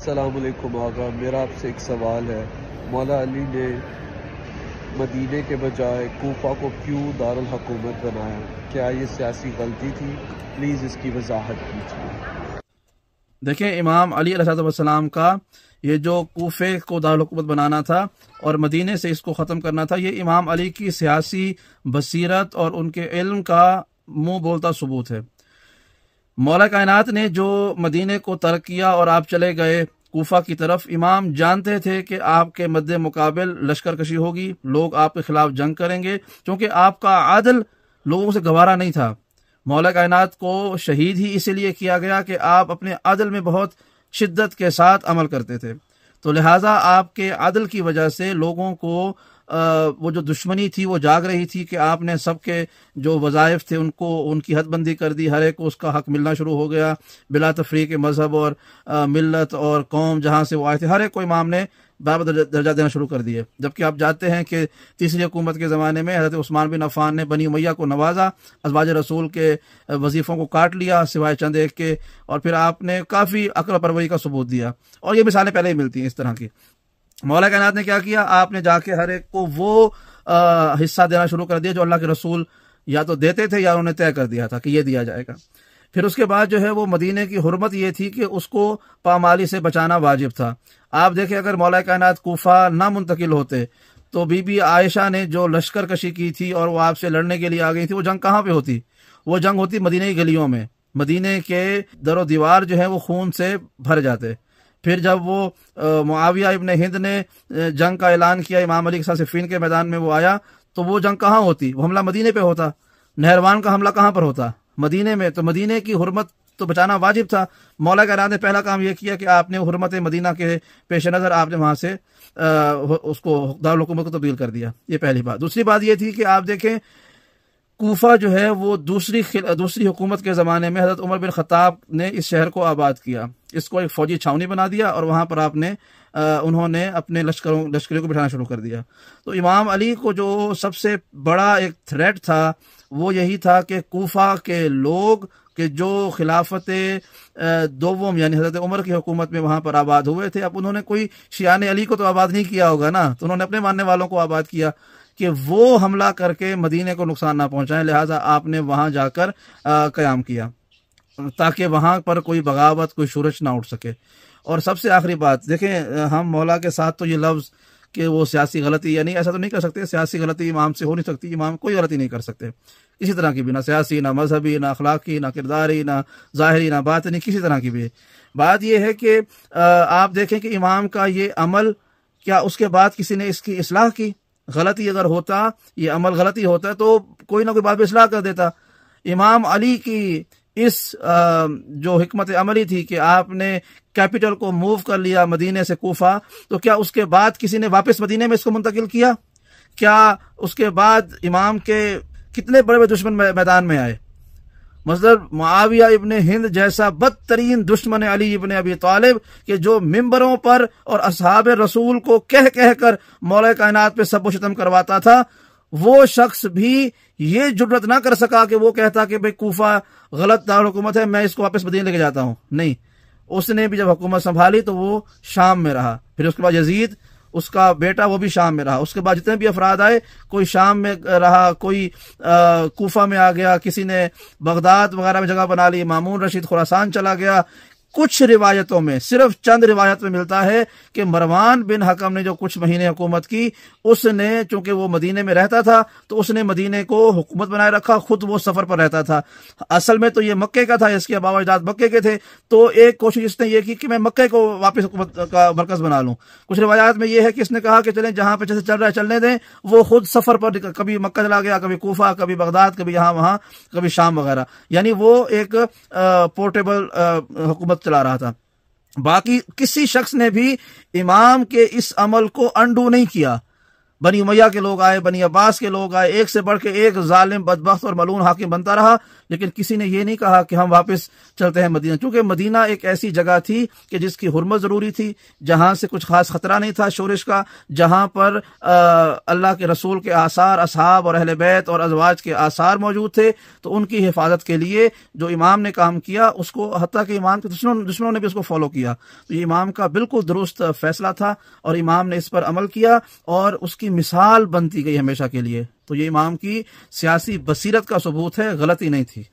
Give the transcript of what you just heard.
असलकुम आगा मेरा आपसे एक सवाल है मौला अली ने मदीने के बजाय कोफा को क्यों दारुल हकूमत बनाया क्या ये सियासी गलती थी प्लीज़ इसकी वजाहत कीजिए देखें इमाम अली सलाम का ये जो कोफे को दारकूमत बनाना था और मदीने से इसको ख़त्म करना था ये इमाम अली की सियासी बसीरत और उनके इल्म का मुंह बोलता सबूत है मौला कायनात ने जो मदीने को तर्क किया और आप चले गए कोफा की तरफ इमाम जानते थे कि आपके मद्द मुकाबल लश्कर कशी होगी लोग आपके खिलाफ जंग करेंगे क्योंकि आपका आदल लोगों से गवारा नहीं था मौला कायनात को शहीद ही इसीलिए किया गया कि आप अपने आदल में बहुत शिद्दत के साथ अमल करते थे तो लिहाजा आपके आदल की वजह से लोगों को वो जो दुश्मनी थी वो जाग रही थी कि आपने सबके जो वजायफ थे उनको उनकी हदबंदी कर दी हर एक को उसका हक मिलना शुरू हो गया बिला तफरी के मज़हब और मिलत और कौम जहाँ से वो आए थे हर एक को इमाम ने बराबर दर्जा देना शुरू कर दिए जबकि आप जानते हैं कि तीसरी हुकूमत के ज़माने में हज़रत उस्मान बिन अफ़ान ने बनी उमैया को नवाजा अजवाज रसूल के वजीफ़ों को काट लिया सिवाय चंद एक के और फिर आपने काफ़ी अकल परवरी का सबूत दिया और ये मिसालें पहले ही मिलती हैं इस तरह की मौला कायनात ने क्या किया आपने जाके हर एक को वो आ, हिस्सा देना शुरू कर दिया जो अल्लाह के रसूल या तो देते थे या उन्होंने तय कर दिया था कि ये दिया जाएगा फिर उसके बाद जो है वो मदीने की हरमत ये थी कि उसको पामाली से बचाना वाजिब था आप देखें अगर मौला कायनात कोफा ना मुंतकिल होते तो बीबी आयशा ने जो लश्कर कशी की थी और वो आपसे लड़ने के लिए आ गई थी वो जंग कहाँ पे होती वो जंग होती मदीने की गलियों में मदीने के दरो दीवार जो है वो खून से भर जाते फिर जब वो मुआविया इबन हिंद ने जंग का ऐलान किया इमाम अली के साथ सिफिन के मैदान में वो आया तो वो जंग कहाँ होती वो हमला मदीने पे होता नहरवान का हमला कहाँ पर होता मदीने में तो मदीने की हरमत तो बचाना वाजिब था मौला का ने पहला काम यह किया कि आपने हरमत मदीना के पेश नज़र आपने वहाँ से आ, उसको दारकूमत को तब्दील कर दिया ये पहली बात दूसरी बात ये थी कि आप देखें कोफा जो है वो दूसरी दूसरी हुकूमत के ज़माने में हज़रत उमर बिन ख़ताब ने इस शहर को आबाद किया इसको एक फ़ौजी छावनी बना दिया और वहाँ पर आपने आ, उन्होंने अपने लश्करों लश्करियों को बिठाना शुरू कर दिया तो इमाम अली को जो सबसे बड़ा एक थ्रेट था वो यही था कि कोफा के लोग के जो खिलाफत दो दोम यानी हज़रत उमर की हुकूमत में वहाँ पर आबाद हुए थे अब उन्होंने कोई शियान अली को तो आबाद नहीं किया होगा ना तो उन्होंने अपने मानने वालों को आबाद किया कि वो हमला करके मदीने को नुकसान ना पहुंचाएं लिहाजा आपने वहां जाकर क्याम किया ताकि वहाँ पर कोई बगावत कोई सूरज ना उठ सके और सबसे आखिरी बात देखें हम मौला के साथ तो ये लफ्ज़ कि वो सियासी गलती या नहीं ऐसा तो नहीं कर सकते सियासी गलती इमाम से हो नहीं सकती इमाम कोई गलती नहीं कर सकते किसी तरह की भी ना सियासी ना मजहबी ना अखलाकी ना किरदारी ना ज़ाहरी ना बात नहीं किसी तरह की भी बात यह है कि आप देखें कि इमाम का ये अमल क्या उसके बाद किसी ने इसकी असलाह की गलती अगर होता ये अमल गलती होता तो कोई ना कोई बात इसलाह कर देता इमाम अली की इस जो हमत अमली थी कि आपने कैपिटल को मूव कर लिया मदीने से कोफा तो क्या उसके बाद किसी ने वापस मदीने में इसको मुंतकिल किया क्या उसके बाद इमाम के कितने बड़े बड़े दुश्मन मैदान में आए मतलब मुआविया इबन हिंद जैसा बदतरीन दुश्मन अली इबन अबी तालिब के जो मिंबरों पर और असहाब रसूल को कह कह कर मौल कायनात पे सब शतम करवाता था वो शख्स भी ये जुड़त ना कर सका कि वो कहता कि भाई कोफा गलत दारकूमत हुकूमत है मैं इसको वापस बदले लेके जाता हूँ नहीं उसने भी जब हुकूमत संभाली तो वो शाम में रहा फिर उसके बाद यजीद उसका बेटा वो भी शाम में रहा उसके बाद जितने भी अफराद आए कोई शाम में रहा कोई कोफा में आ गया किसी ने बगदाद वगैरह में जगह बना ली मामून रशीद खुरासान चला गया कुछ रिवायतों में सिर्फ चंद रिवायत में मिलता है कि मरवान बिन हकम ने जो कुछ महीने हुकूमत की उसने चूंकि वो मदीने में रहता था तो उसने मदीने को हुकूमत बनाए रखा खुद वो सफर पर रहता था असल में तो ये मक्के का था इसके अबाव अजदाद मक्के के थे तो एक कोशिश इसने ये की कि मैं मक्के को वापस हुकूमत का मरकज बना लूँ कुछ रिवायात में यह है कि इसने कहा कि चले जहाँ पर जैसे चल रहा है चलने दें वो खुद सफर पर कभी मक्का चला गया कभी कोफा कभी बगदाद कभी यहाँ वहाँ कभी शाम वगैरह यानी वो एक पोर्टेबल हुकूमत चला रहा था बाकी किसी शख्स ने भी इमाम के इस अमल को अंडू नहीं किया बनी उमैया के लोग आए बनी अब्बास के लोग आए एक से बढ़ के एक ालिम बदबक और मलून हाकिम बनता रहा लेकिन किसी ने यह नहीं कहा कि हम वापस चलते हैं मदीना चूंकि मदीना एक ऐसी जगह थी कि जिसकी हरमत ज़रूरी थी जहां से कुछ खास ख़तरा नहीं था शोरिश का जहां पर अल्लाह के रसूल के आसार असहाब और अहल बैत और अजवाज के आसार मौजूद थे तो उनकी हिफाजत के लिए जो इमाम ने काम किया उसको हती के इमाम के दुश्मनों दुश्मनों ने भी उसको फॉलो किया तो ये इमाम का बिल्कुल दुरुस्त फैसला था और इमाम ने इस पर अमल किया और उसकी की मिसाल बनती गई हमेशा के लिए तो ये इमाम की सियासी बसीरत का सबूत है गलती नहीं थी